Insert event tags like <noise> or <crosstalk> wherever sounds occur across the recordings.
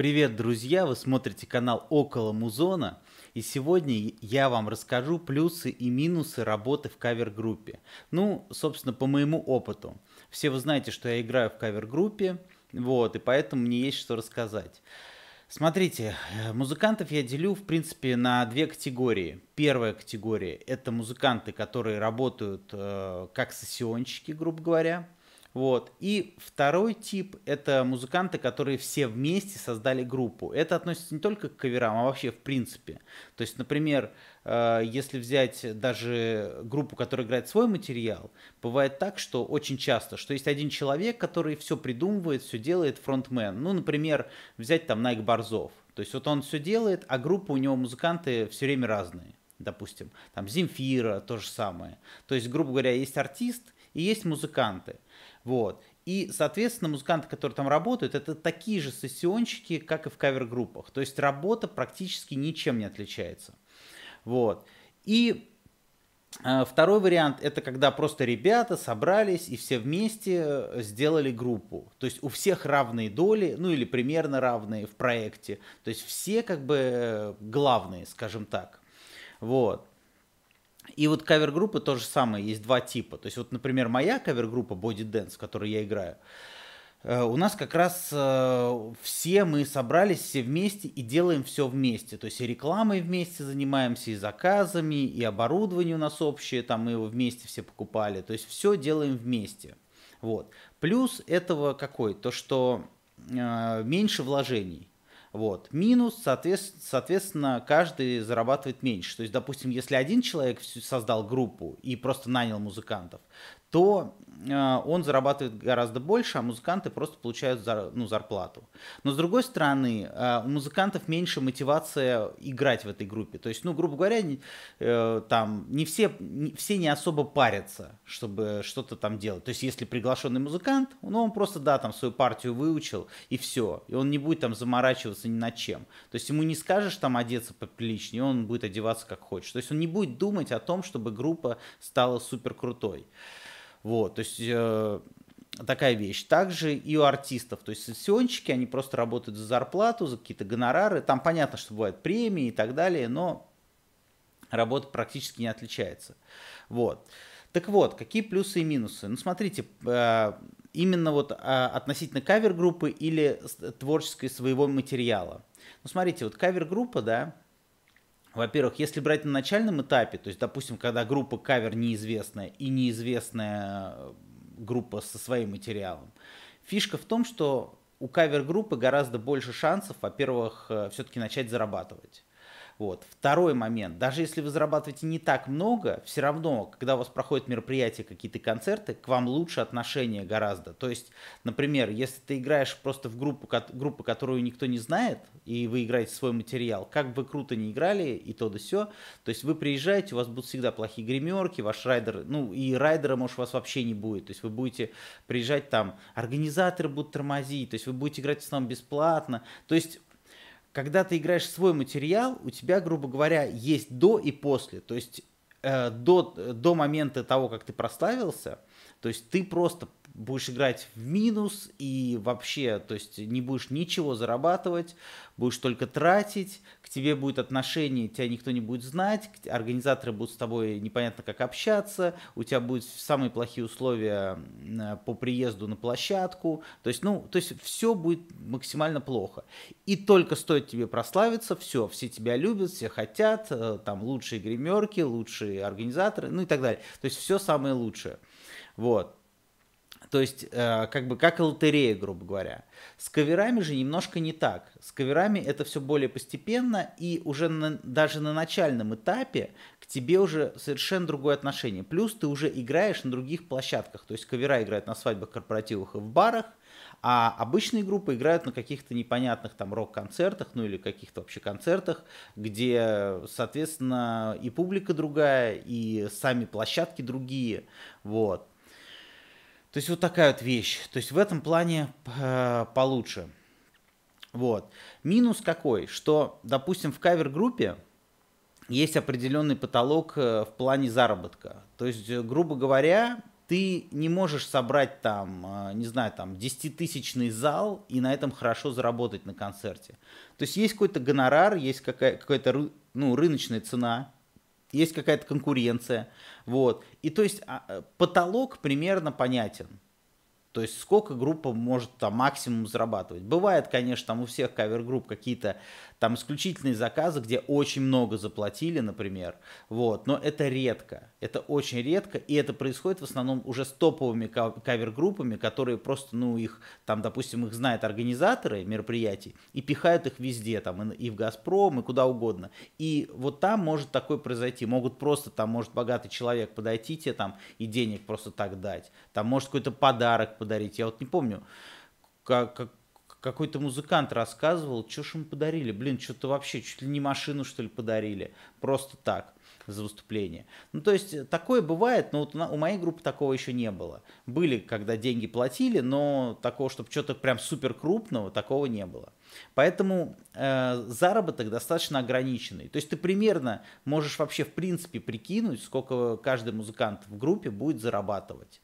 Привет, друзья! Вы смотрите канал «Около Музона». И сегодня я вам расскажу плюсы и минусы работы в кавер-группе. Ну, собственно, по моему опыту. Все вы знаете, что я играю в кавер-группе, вот, и поэтому мне есть что рассказать. Смотрите, э, музыкантов я делю, в принципе, на две категории. Первая категория – это музыканты, которые работают э, как сессионщики, грубо говоря – вот. И второй тип — это музыканты, которые все вместе создали группу. Это относится не только к каверам, а вообще в принципе. То есть, например, э, если взять даже группу, которая играет свой материал, бывает так, что очень часто, что есть один человек, который все придумывает, все делает, фронтмен. Ну, например, взять там Найк Борзов. То есть вот он все делает, а группа у него музыканты все время разные допустим, там Земфира, то же самое. То есть, грубо говоря, есть артист и есть музыканты – вот. И, соответственно, музыканты, которые там работают, это такие же сессионщики, как и в кавер-группах. То есть работа практически ничем не отличается. Вот. И э, второй вариант – это когда просто ребята собрались и все вместе э, сделали группу. То есть у всех равные доли, ну или примерно равные в проекте. То есть все как бы э, главные, скажем так. Вот. И вот кавер-группы то же самое, есть два типа. То есть вот, например, моя кавер-группа Body Dance, в которой я играю, э, у нас как раз э, все мы собрались все вместе и делаем все вместе. То есть и рекламой вместе занимаемся, и заказами, и оборудование у нас общее, там мы его вместе все покупали. То есть все делаем вместе. Вот. Плюс этого какой? То, что э, меньше вложений. Вот. Минус, соответственно, соответственно, каждый зарабатывает меньше. То есть, допустим, если один человек создал группу и просто нанял музыкантов, то э, он зарабатывает гораздо больше, а музыканты просто получают зар, ну, зарплату. Но с другой стороны, э, у музыкантов меньше мотивация играть в этой группе. То есть, ну, грубо говоря, э, там не все, не, все не особо парятся, чтобы что-то там делать. То есть, если приглашенный музыкант, ну, он просто, да, там свою партию выучил и все. И он не будет там заморачиваться ни над чем. То есть, ему не скажешь там одеться поприличнее, он будет одеваться как хочет. То есть, он не будет думать о том, чтобы группа стала супер крутой. Вот, то есть э, такая вещь. Также и у артистов. То есть сессионщики, они просто работают за зарплату, за какие-то гонорары. Там понятно, что бывают премии и так далее, но работа практически не отличается. Вот. Так вот, какие плюсы и минусы? Ну, смотрите, э, именно вот а, относительно кавер-группы или творческой своего материала. Ну, смотрите, вот кавер-группа, да, во-первых, если брать на начальном этапе, то есть, допустим, когда группа кавер неизвестная и неизвестная э, группа со своим материалом, фишка в том, что у кавер-группы гораздо больше шансов, во-первых, э, все-таки начать зарабатывать. Вот. Второй момент. Даже если вы зарабатываете не так много, все равно, когда у вас проходят мероприятия, какие-то концерты, к вам лучше отношение гораздо. То есть, например, если ты играешь просто в группу, группу, которую никто не знает, и вы играете свой материал, как бы круто не играли, и то да все, то есть вы приезжаете, у вас будут всегда плохие гримерки, ваш райдер, ну и райдера, может, у вас вообще не будет. То есть вы будете приезжать там, организаторы будут тормозить, то есть вы будете играть с нами бесплатно. То есть когда ты играешь свой материал, у тебя, грубо говоря, есть до и после. То есть э, до, э, до момента того, как ты прославился, то есть ты просто будешь играть в минус и вообще, то есть не будешь ничего зарабатывать, будешь только тратить, к тебе будет отношение, тебя никто не будет знать, организаторы будут с тобой непонятно как общаться, у тебя будут самые плохие условия э, по приезду на площадку, то есть, ну, то есть все будет максимально плохо. И только стоит тебе прославиться, все, все тебя любят, все хотят, э, там лучшие гримерки, лучшие организаторы, ну и так далее. То есть все самое лучшее. Вот. То есть, э, как бы, как и лотерея, грубо говоря. С каверами же немножко не так. С каверами это все более постепенно, и уже на, даже на начальном этапе к тебе уже совершенно другое отношение. Плюс ты уже играешь на других площадках. То есть, кавера играют на свадьбах, корпоративах и в барах, а обычные группы играют на каких-то непонятных там рок-концертах, ну или каких-то вообще концертах, где, соответственно, и публика другая, и сами площадки другие, вот. То есть вот такая вот вещь. То есть в этом плане э, получше. Вот. Минус какой, что, допустим, в кавер-группе есть определенный потолок э, в плане заработка. То есть, э, грубо говоря, ты не можешь собрать там, э, не знаю, там 10-тысячный зал и на этом хорошо заработать на концерте. То есть есть какой-то гонорар, есть какая- то ну, рыночная цена, есть какая-то конкуренция. Вот. И то есть а, э, потолок примерно понятен. То есть сколько группа может там максимум зарабатывать. Бывает, конечно, там у всех кавер-групп какие-то там исключительные заказы, где очень много заплатили, например. Вот. Но это редко. Это очень редко. И это происходит в основном уже с топовыми кавер-группами, которые просто, ну, их, там, допустим, их знают организаторы мероприятий и пихают их везде, там, и в «Газпром», и куда угодно. И вот там может такое произойти. Могут просто, там, может богатый человек подойти тебе там и денег просто так дать. Там может какой-то подарок подарить. Я вот не помню, как, как какой-то музыкант рассказывал, что ж им подарили. Блин, что-то вообще, чуть ли не машину, что ли, подарили. Просто так за выступление. Ну, то есть, э, такое бывает, но вот у моей группы такого еще не было. Были, когда деньги платили, но такого, чтобы что-то прям супер крупного, такого не было. Поэтому э, заработок достаточно ограниченный. То есть ты примерно можешь вообще в принципе прикинуть, сколько каждый музыкант в группе будет зарабатывать.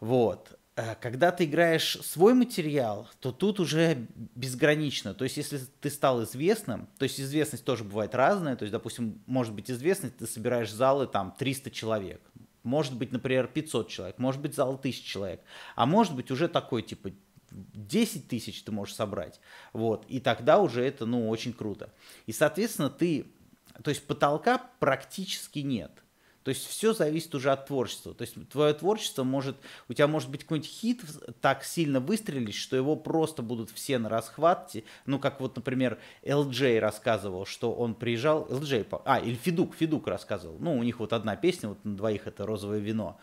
Вот. Э, когда ты играешь свой материал, то тут уже безгранично. То есть, если ты стал известным, то есть известность тоже бывает разная. То есть, допустим, может быть известность, ты собираешь залы там 300 человек. Может быть, например, 500 человек, может быть, зал 1000 человек. А может быть, уже такой, типа, 10 тысяч ты можешь собрать. Вот. И тогда уже это, ну, очень круто. И, соответственно, ты... То есть потолка практически нет. То есть все зависит уже от творчества. То есть твое творчество может, у тебя может быть какой-нибудь хит так сильно выстрелить, что его просто будут все на расхвате. Ну, как вот, например, LJ рассказывал, что он приезжал, LJ, а, или Федук, Федук рассказывал. Ну, у них вот одна песня, вот на двоих это «Розовое вино».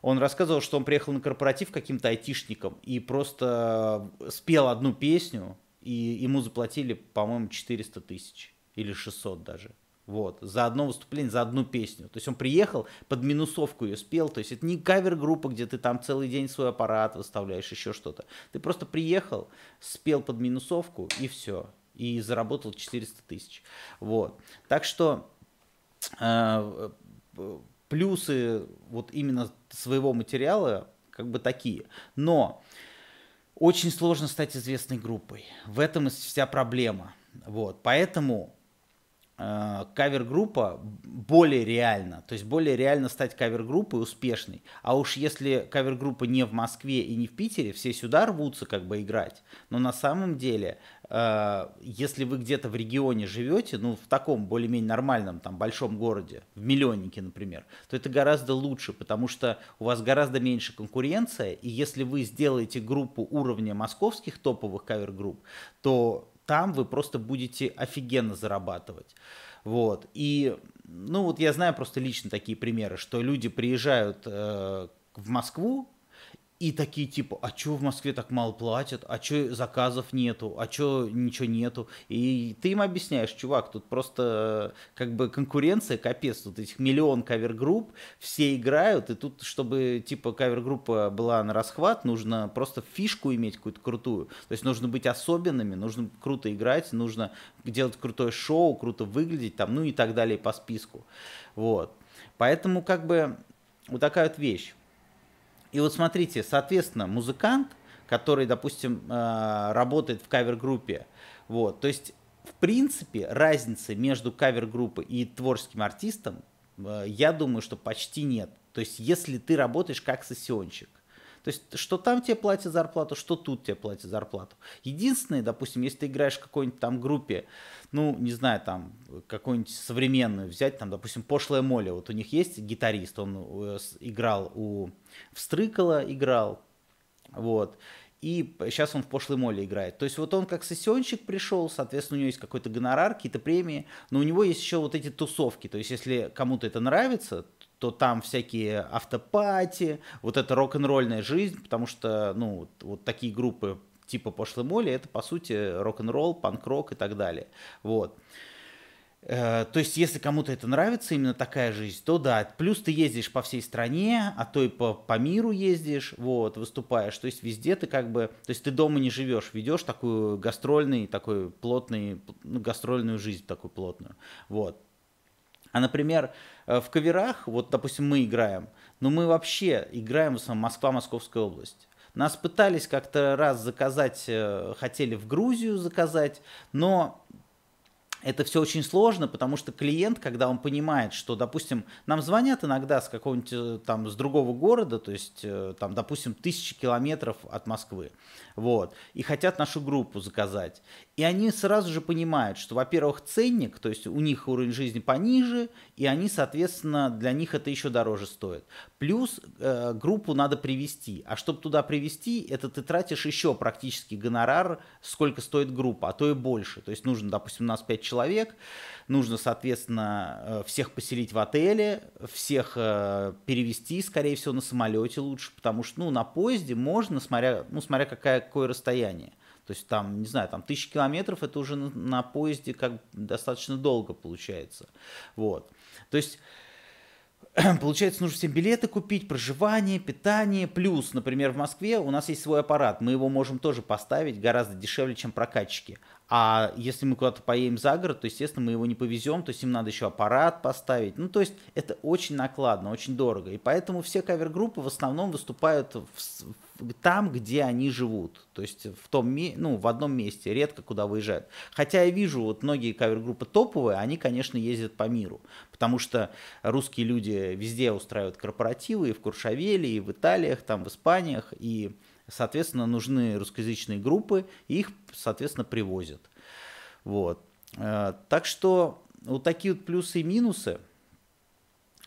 Он рассказывал, что он приехал на корпоратив каким-то айтишником и просто э, спел одну песню, и ему заплатили, по-моему, 400 тысяч или 600 даже. Вот, за одно выступление, за одну песню. То есть он приехал, под минусовку ее спел. То есть это не кавер-группа, где ты там целый день свой аппарат выставляешь, еще что-то. Ты просто приехал, спел под минусовку и все. И заработал 400 тысяч. Вот. Так что э, э, плюсы вот именно своего материала как бы такие. Но очень сложно стать известной группой. В этом и вся проблема. Вот. Поэтому Э, кавер-группа более реально, то есть более реально стать кавер-группой успешной. А уж если кавер-группа не в Москве и не в Питере, все сюда рвутся как бы играть. Но на самом деле, э, если вы где-то в регионе живете, ну в таком более-менее нормальном там большом городе, в миллионнике, например, то это гораздо лучше, потому что у вас гораздо меньше конкуренция, и если вы сделаете группу уровня московских топовых кавер-групп, то там вы просто будете офигенно зарабатывать. Вот. И, ну вот я знаю просто лично такие примеры, что люди приезжают э, в Москву, и такие типа, а чё в Москве так мало платят, а чё заказов нету, а чё ничего нету. И ты им объясняешь, чувак, тут просто как бы конкуренция, капец, тут этих миллион кавер-групп, все играют, и тут, чтобы типа кавер-группа была на расхват, нужно просто фишку иметь какую-то крутую. То есть нужно быть особенными, нужно круто играть, нужно делать крутое шоу, круто выглядеть там, ну и так далее по списку. Вот. Поэтому как бы вот такая вот вещь. И вот смотрите, соответственно, музыкант, который, допустим, а, работает в кавер-группе, вот, то есть, в принципе, разницы между кавер-группой и творческим артистом, а, я думаю, что почти нет. То есть, если ты работаешь как сессионщик, то есть, что там тебе платят зарплату, что тут тебе платят зарплату. Единственное, допустим, если ты играешь в какой-нибудь там группе, ну, не знаю, там, какую-нибудь современную взять, там, допустим, пошлое моли. Вот у них есть гитарист, он э, играл у Встрыкала, играл, вот. И сейчас он в пошлой моле играет. То есть вот он как сессионщик пришел, соответственно, у него есть какой-то гонорар, какие-то премии, но у него есть еще вот эти тусовки. То есть если кому-то это нравится, то там всякие автопати, вот эта рок-н-ролльная жизнь, потому что, ну, вот, вот такие группы типа пошлой моли, это, по сути, рок-н-ролл, панк-рок и так далее. Вот. Э, то есть, если кому-то это нравится, именно такая жизнь, то да. Плюс ты ездишь по всей стране, а то и по, по миру ездишь, вот, выступаешь. То есть, везде ты как бы... То есть, ты дома не живешь, ведешь такую гастрольный, такой плотный, ну, гастрольную жизнь такую плотную. Вот. А, например, э, в каверах, вот, допустим, мы играем, но ну, мы вообще играем в основном Москва, Московская область. Нас пытались как-то раз заказать, э, хотели в Грузию заказать, но это все очень сложно, потому что клиент, когда он понимает, что, допустим, нам звонят иногда с какого-нибудь э, там, с другого города, то есть, э, там, допустим, тысячи километров от Москвы, вот, и хотят нашу группу заказать. И они сразу же понимают, что, во-первых, ценник, то есть у них уровень жизни пониже, и они, соответственно, для них это еще дороже стоит. Плюс э, группу надо привести, а чтобы туда привести, это ты тратишь еще практически гонорар, сколько стоит группа, а то и больше. То есть нужно, допустим, у нас 5 человек, человек. Нужно, соответственно, э, всех поселить в отеле, всех э, перевести, скорее всего, на самолете лучше, потому что, ну, на поезде можно, смотря, ну, смотря какое, какое расстояние. То есть там, не знаю, там тысячи километров, это уже на, на поезде как достаточно долго получается. Вот. То есть <clears throat> Получается, нужно всем билеты купить, проживание, питание. Плюс, например, в Москве у нас есть свой аппарат. Мы его можем тоже поставить гораздо дешевле, чем прокатчики. А если мы куда-то поедем за город, то, естественно, мы его не повезем, то есть им надо еще аппарат поставить. Ну, то есть это очень накладно, очень дорого. И поэтому все кавер-группы в основном выступают в, там, где они живут. То есть в, том, ну, в одном месте, редко куда выезжают. Хотя я вижу, вот многие кавер-группы топовые, они, конечно, ездят по миру. Потому что русские люди везде устраивают корпоративы, и в Куршавеле, и в Италиях, там, в Испаниях. И, соответственно, нужны русскоязычные группы, и их, соответственно, привозят. Вот. Э, так что вот такие вот плюсы и минусы –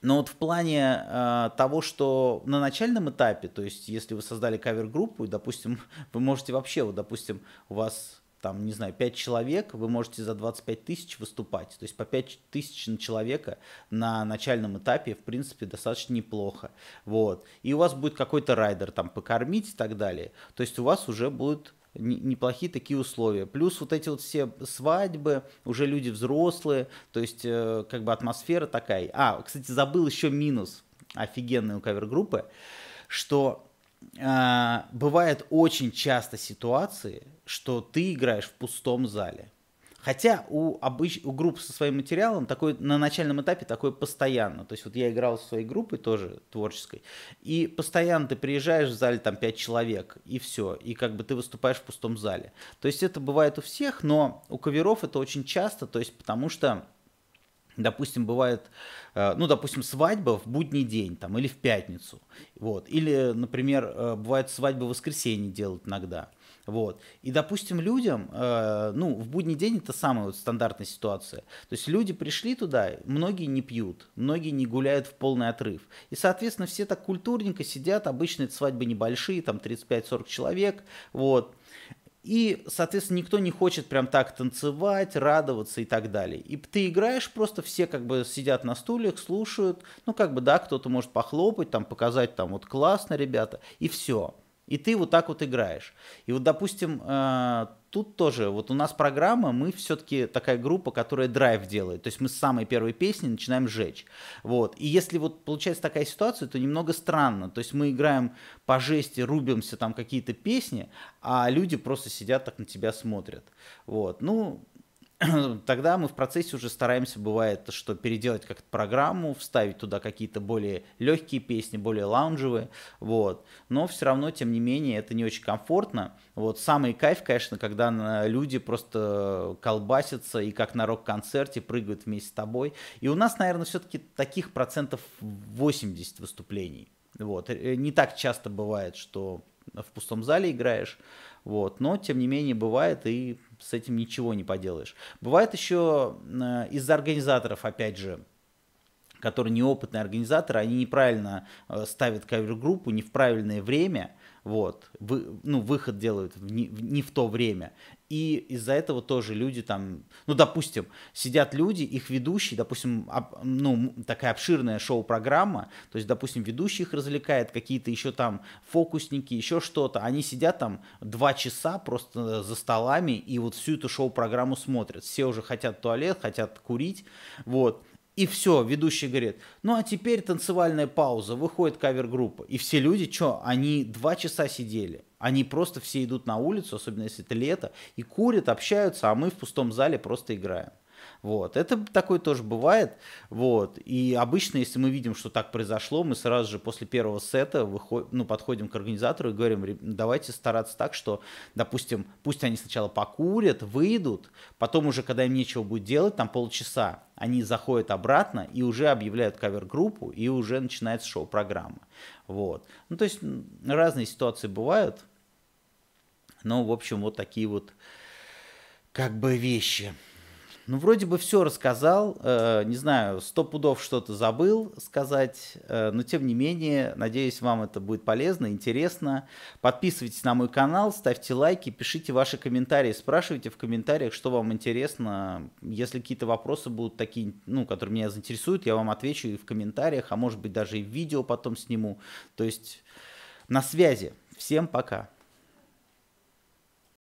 но вот в плане э, того, что на начальном этапе, то есть если вы создали кавер-группу, и, допустим, <laughs> вы можете вообще, вот, допустим, у вас там, не знаю, 5 человек, вы можете за 25 тысяч выступать. То есть по 5 тысяч на человека на начальном этапе, в принципе, достаточно неплохо. Вот. И у вас будет какой-то райдер там покормить и так далее. То есть у вас уже будет неплохие такие условия. Плюс вот эти вот все свадьбы, уже люди взрослые, то есть э, как бы атмосфера такая. А, кстати, забыл еще минус офигенной у кавер-группы, что э, бывают очень часто ситуации, что ты играешь в пустом зале. Хотя у, обыч... у групп со своим материалом такой, на начальном этапе такое постоянно. То есть вот я играл со своей группой тоже творческой, и постоянно ты приезжаешь в зале там 5 человек, и все. И как бы ты выступаешь в пустом зале. То есть это бывает у всех, но у каверов это очень часто, то есть потому что Допустим, бывает, э, ну, допустим, свадьба в будний день там, или в пятницу. Вот. Или, например, э, бывает свадьбы в воскресенье делают иногда. Вот. И, допустим, людям, э, ну, в будний день это самая вот стандартная ситуация. То есть люди пришли туда, многие не пьют, многие не гуляют в полный отрыв. И, соответственно, все так культурненько сидят, обычно это свадьбы небольшие, там 35-40 человек, вот. И, соответственно, никто не хочет прям так танцевать, радоваться и так далее. И ты играешь, просто все как бы сидят на стульях, слушают. Ну, как бы, да, кто-то может похлопать, там, показать, там, вот классно, ребята, и все. И ты вот так вот играешь. И вот, допустим, э, тут тоже, вот у нас программа, мы все-таки такая группа, которая драйв делает. То есть мы с самой первой песни начинаем жечь. Вот. И если вот получается такая ситуация, то немного странно. То есть мы играем по жести, рубимся там какие-то песни, а люди просто сидят так на тебя смотрят. Вот. Ну, <clears throat> тогда мы в процессе уже стараемся, бывает, что переделать как-то программу, вставить туда какие-то более легкие песни, более лаунжевые, вот. Но все равно, тем не менее, это не очень комфортно. Вот самый кайф, конечно, когда люди просто колбасятся и как на рок-концерте прыгают вместе с тобой. И у нас, наверное, все-таки таких процентов 80 выступлений. Вот. Э, не так часто бывает, что в пустом зале играешь. Вот. Но, тем не менее, бывает и с этим ничего не поделаешь. Бывает еще э, из-за организаторов, опять же, которые неопытные организаторы, они неправильно э, ставят кавер-группу, не в правильное время – вот, вы, ну, выход делают в не, в, не в то время. И из-за этого тоже люди там, ну, допустим, сидят люди, их ведущий, допустим, об, ну, такая обширная шоу-программа, то есть, допустим, ведущий их развлекает, какие-то еще там фокусники, еще что-то, они сидят там два часа просто за столами и вот всю эту шоу-программу смотрят. Все уже хотят туалет, хотят курить, вот. И все, ведущий говорит, ну а теперь танцевальная пауза, выходит кавер-группа. И все люди, что, они два часа сидели. Они просто все идут на улицу, особенно если это лето, и курят, общаются, а мы в пустом зале просто играем. Вот. Это такое тоже бывает. Вот. И обычно, если мы видим, что так произошло, мы сразу же после первого сета выход... ну, подходим к организатору и говорим, давайте стараться так, что, допустим, пусть они сначала покурят, выйдут, потом уже, когда им нечего будет делать, там полчаса, они заходят обратно и уже объявляют кавер-группу, и уже начинается шоу-программа. Вот. Ну, то есть разные ситуации бывают. Но, в общем, вот такие вот как бы вещи. Ну, вроде бы все рассказал, э, не знаю, сто пудов что-то забыл сказать, э, но тем не менее, надеюсь, вам это будет полезно, интересно. Подписывайтесь на мой канал, ставьте лайки, пишите ваши комментарии, спрашивайте в комментариях, что вам интересно. Если какие-то вопросы будут такие, ну, которые меня заинтересуют, я вам отвечу и в комментариях, а может быть даже и в видео потом сниму. То есть на связи. Всем пока.